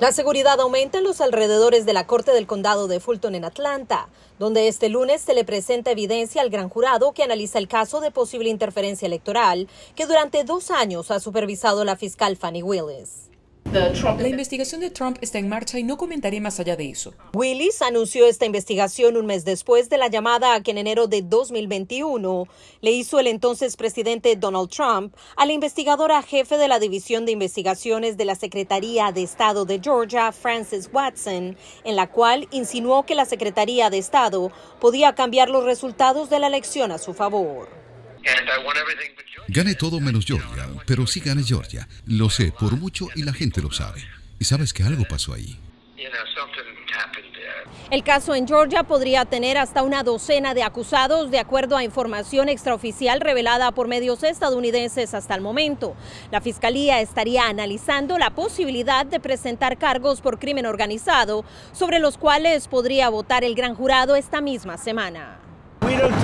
La seguridad aumenta en los alrededores de la Corte del Condado de Fulton en Atlanta, donde este lunes se le presenta evidencia al gran jurado que analiza el caso de posible interferencia electoral que durante dos años ha supervisado la fiscal Fanny Willis. La investigación de Trump está en marcha y no comentaré más allá de eso. Willis anunció esta investigación un mes después de la llamada a que en enero de 2021 le hizo el entonces presidente Donald Trump a la investigadora jefe de la División de Investigaciones de la Secretaría de Estado de Georgia, Frances Watson, en la cual insinuó que la Secretaría de Estado podía cambiar los resultados de la elección a su favor. Gane todo menos Georgia, pero sí gane Georgia. Lo sé por mucho y la gente lo sabe. Y sabes que algo pasó ahí. El caso en Georgia podría tener hasta una docena de acusados, de acuerdo a información extraoficial revelada por medios estadounidenses hasta el momento. La Fiscalía estaría analizando la posibilidad de presentar cargos por crimen organizado, sobre los cuales podría votar el gran jurado esta misma semana.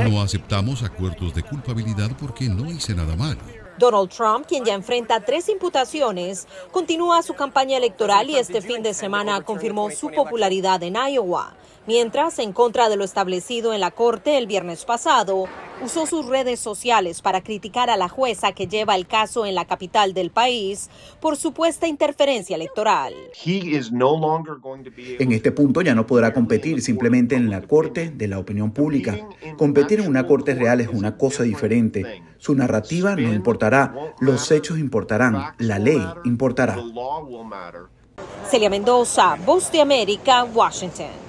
No aceptamos acuerdos de culpabilidad porque no hice nada mal. Donald Trump, quien ya enfrenta tres imputaciones, continúa su campaña electoral y este fin de semana confirmó su popularidad en Iowa. Mientras, en contra de lo establecido en la corte el viernes pasado, usó sus redes sociales para criticar a la jueza que lleva el caso en la capital del país por supuesta interferencia electoral. En este punto ya no podrá competir simplemente en la corte de la opinión pública. Competir en una corte real es una cosa diferente. Su narrativa no importará, los hechos importarán, la ley importará. Celia Mendoza, Voz de América, Washington.